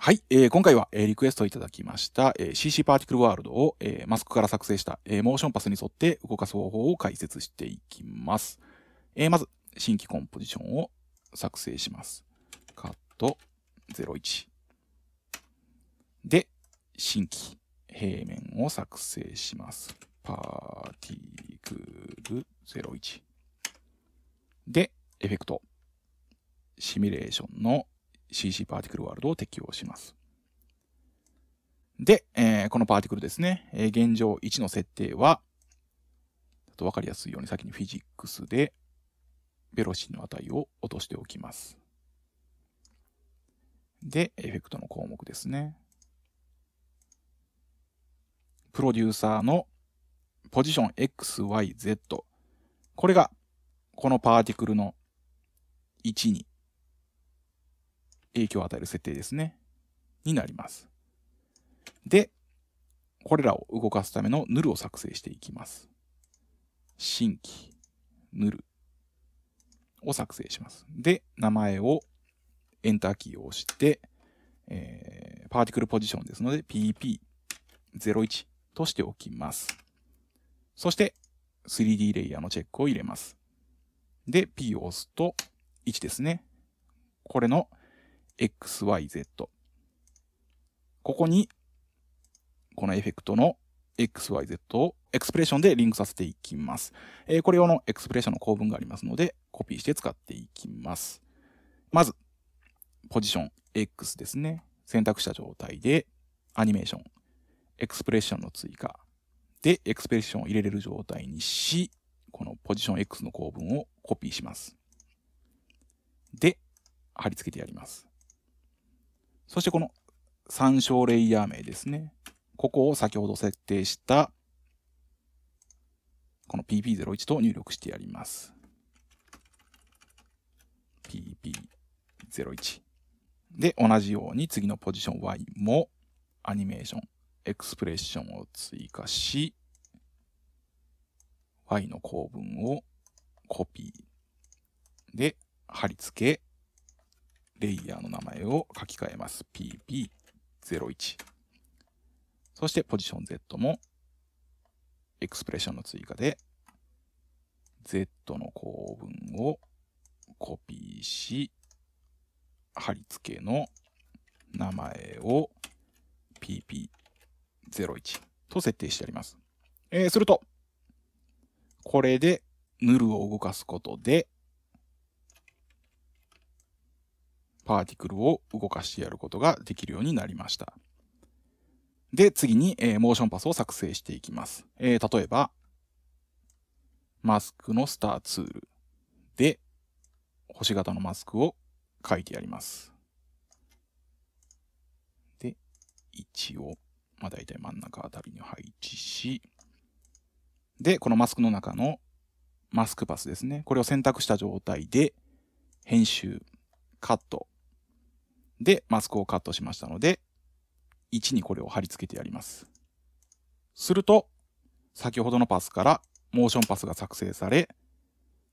はい、えー、今回は、えー、リクエストいただきました、えー、CC パーティクルワールドを、えー、マスクから作成した、えー、モーションパスに沿って動かす方法を解説していきます。えー、まず、新規コンポジションを作成します。カット01。で、新規平面を作成します。パーティクル01。で、エフェクト。シミュレーションの CC パーティクルワールドを適用します。で、えー、このパーティクルですね、えー、現状1の設定は、ちょっとわかりやすいように先にフィジックスで、ベロシの値を落としておきます。で、エフェクトの項目ですね。プロデューサーのポジション XYZ。これが、このパーティクルの1に影響を与える設定ですね。になります。で、これらを動かすためのヌルを作成していきます。新規ヌルを作成します。で、名前をエンターキーを押して、えー、パーティクルポジションですので PP01 としておきます。そして 3D レイヤーのチェックを入れます。で、P を押すと1ですね。これの XYZ。ここに、このエフェクトの XYZ をエクスプレッションでリンクさせていきます。えー、これ用のエクスプレッションの構文がありますので、コピーして使っていきます。まず、ポジション X ですね。選択した状態で、アニメーション、エクスプレッションの追加。で、エクスプレッションを入れれる状態にし、このポジション X の構文をコピーします。で、貼り付けてやります。そしてこの参照レイヤー名ですね。ここを先ほど設定した、この pp01 と入力してやります。pp01。で、同じように次のポジション Y もアニメーション、エクスプレッションを追加し、Y の構文をコピー。で、貼り付け、レイヤーの名前を書き換えます。pp01。そしてポジション Z もエクスプレッションの追加で Z の構文をコピーし、貼り付けの名前を pp01 と設定してあります。えー、すると、これでヌルを動かすことで、パーティクルを動かしてやることができるようになりました。で、次に、えー、モーションパスを作成していきます。えー、例えば、マスクのスターツールで、星型のマスクを書いてやります。で、位置を、まあ、大体真ん中あたりに配置し、で、このマスクの中のマスクパスですね。これを選択した状態で、編集、カット、で、マスクをカットしましたので、1にこれを貼り付けてやります。すると、先ほどのパスからモーションパスが作成され、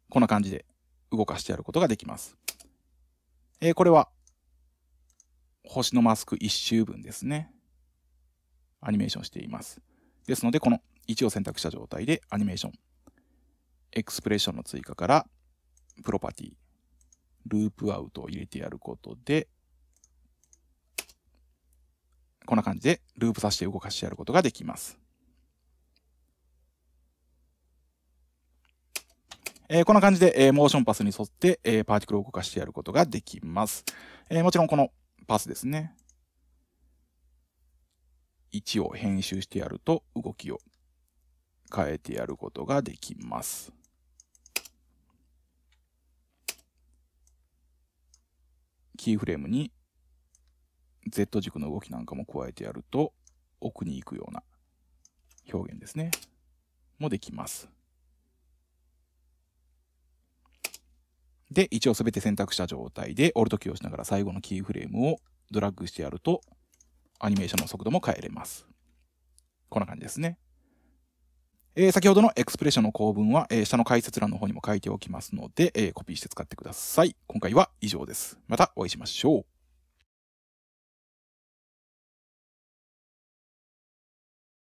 こんな感じで動かしてやることができます。えー、これは、星のマスク1周分ですね。アニメーションしています。ですので、この1を選択した状態でアニメーション、エクスプレッションの追加から、プロパティ、ループアウトを入れてやることで、こんな感じでループさせて動かしてやることができます。えー、こんな感じで、えー、モーションパスに沿って、えー、パーティクルを動かしてやることができます。えもちろんこのパスですね。1を編集してやると動きを変えてやることができます。キーフレームに Z 軸の動きなんかも加えてやると、奥に行くような表現ですね。もできます。で、一応すべて選択した状態で、オルトキーを押しながら最後のキーフレームをドラッグしてやると、アニメーションの速度も変えれます。こんな感じですね。えー、先ほどのエクスプレッションの構文は、えー、下の解説欄の方にも書いておきますので、えー、コピーして使ってください。今回は以上です。またお会いしましょう。